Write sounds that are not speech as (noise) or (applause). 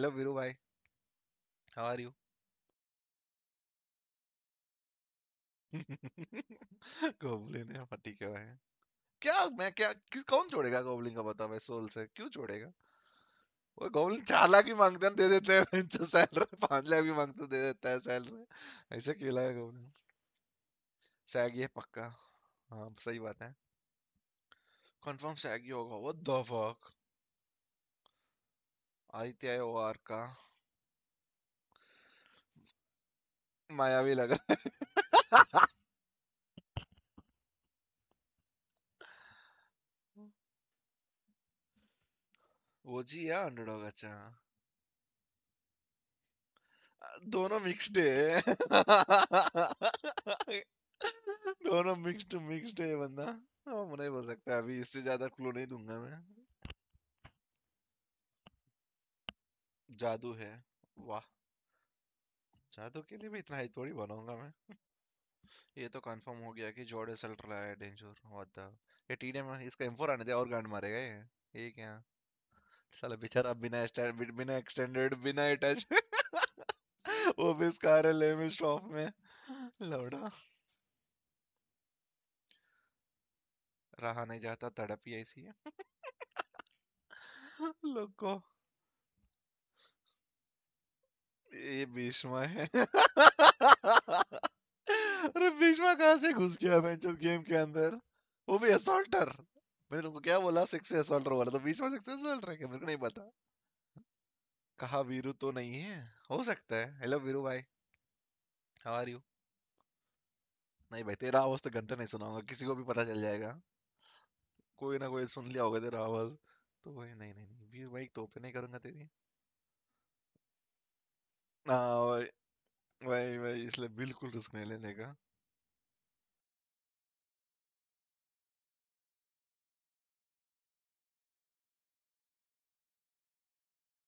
hello Veeru भाई how are you goblin है फटी के भाई क्या मैं क्या किस कौन छोड़ेगा गोब्लिन का बता मैं सोल से क्यों छोड़ेगा वो गोब्लिन चार लाख भी मांगते हैं दे देते हैं (laughs) जो सैलरी पांच लाख भी मांगते दे देता है सैलरी ऐसे क्यों लाया गोब्लिन सैग ये पक्का हाँ सही बात है कंफर्म सैग ही होगा व्हाट द फक आदित्य का माया लग लगा वो जी या अंडरडॉग अच्छा दोनों मिक्स्ड है दोनों मिक्स्ड मिक्स्ड है बंदा हम नहीं बोल सकता अभी इससे ज्यादा क्लू नहीं दूंगा मैं जादू है वाह जादू के लिए भी इतना हाइप थोड़ी बनाऊंगा मैं ये तो कंफर्म हो गया कि जोड़े सल्ट रहा है डेंजर व्हाट द ये टीडीएम इसका एम4 आने दे और गांड मारेगा ये ये क्या साला बेचारा बिना स्टैंड बिना एक्सटेंडेड बिना अटैच (laughs) वो भी इसका रे में स्टॉप में लौड़ा रहा नहीं जाता तड़प ही ऐसी है (laughs) लोग को भीष्मा है अरे भीष्मा कहा से घुस गया वेंचर गेम के अंदर वो भी असोल्टर मैंने तुमको क्या बोला सिक्स असोल्टर बोला तो भीष्मा सिक्स असोल्टर है मेरे को नहीं पता कहा वीरू तो नहीं है हो सकता है हेलो वीरू भाई हाउ आर यू नहीं भाई तेरा आवाज तो घंटा नहीं सुनाऊंगा किसी को भी पता चल जाएगा कोई ना कोई सुन लिया होगा तेरा आवाज तो वही नहीं नहीं, नहीं वीरू भाई तो नहीं करूंगा तेरी हाँ वही वही इसलिए बिल्कुल रिस्क नहीं लेने का